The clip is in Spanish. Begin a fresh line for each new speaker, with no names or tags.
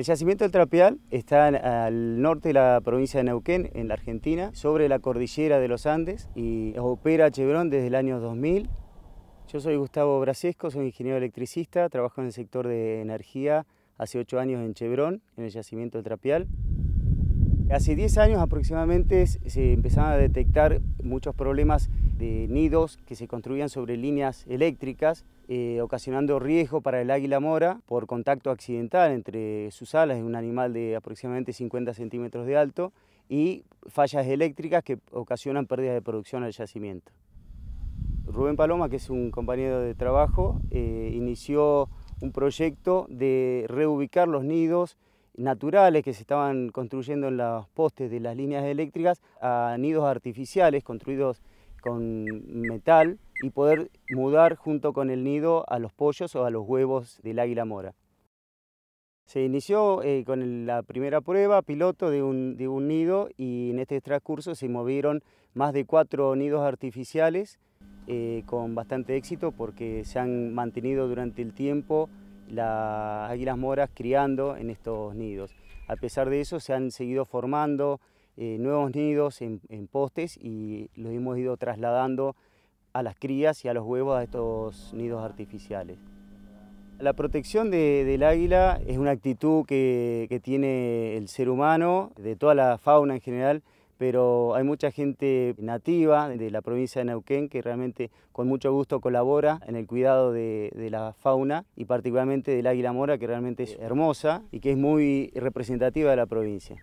El yacimiento del Trapial está al norte de la provincia de Neuquén, en la Argentina, sobre la cordillera de los Andes y opera Chevron desde el año 2000. Yo soy Gustavo Brasesco, soy ingeniero electricista, trabajo en el sector de energía hace ocho años en Chevron, en el yacimiento del Trapial. Hace 10 años aproximadamente se empezaron a detectar muchos problemas de nidos que se construían sobre líneas eléctricas, eh, ocasionando riesgo para el águila mora por contacto accidental entre sus alas, es un animal de aproximadamente 50 centímetros de alto, y fallas eléctricas que ocasionan pérdidas de producción al yacimiento. Rubén Paloma, que es un compañero de trabajo, eh, inició un proyecto de reubicar los nidos naturales que se estaban construyendo en los postes de las líneas eléctricas a nidos artificiales construidos con metal y poder mudar junto con el nido a los pollos o a los huevos del águila mora. Se inició eh, con la primera prueba piloto de un, nido y en este transcurso se movieron más de cuatro nidos artificiales eh, con bastante éxito porque se han mantenido durante el tiempo las águilas moras criando en estos nidos. A pesar de eso se han seguido formando eh, nuevos nidos en, postes y los hemos ido trasladando a las crías y a los huevos a estos nidos artificiales. La protección del águila es una actitud que, tiene el ser humano, de toda la fauna en general, pero hay mucha gente nativa de la provincia de Neuquén que realmente con mucho gusto colabora en el cuidado de, la fauna y particularmente del águila mora que realmente es hermosa y que es muy representativa de la provincia.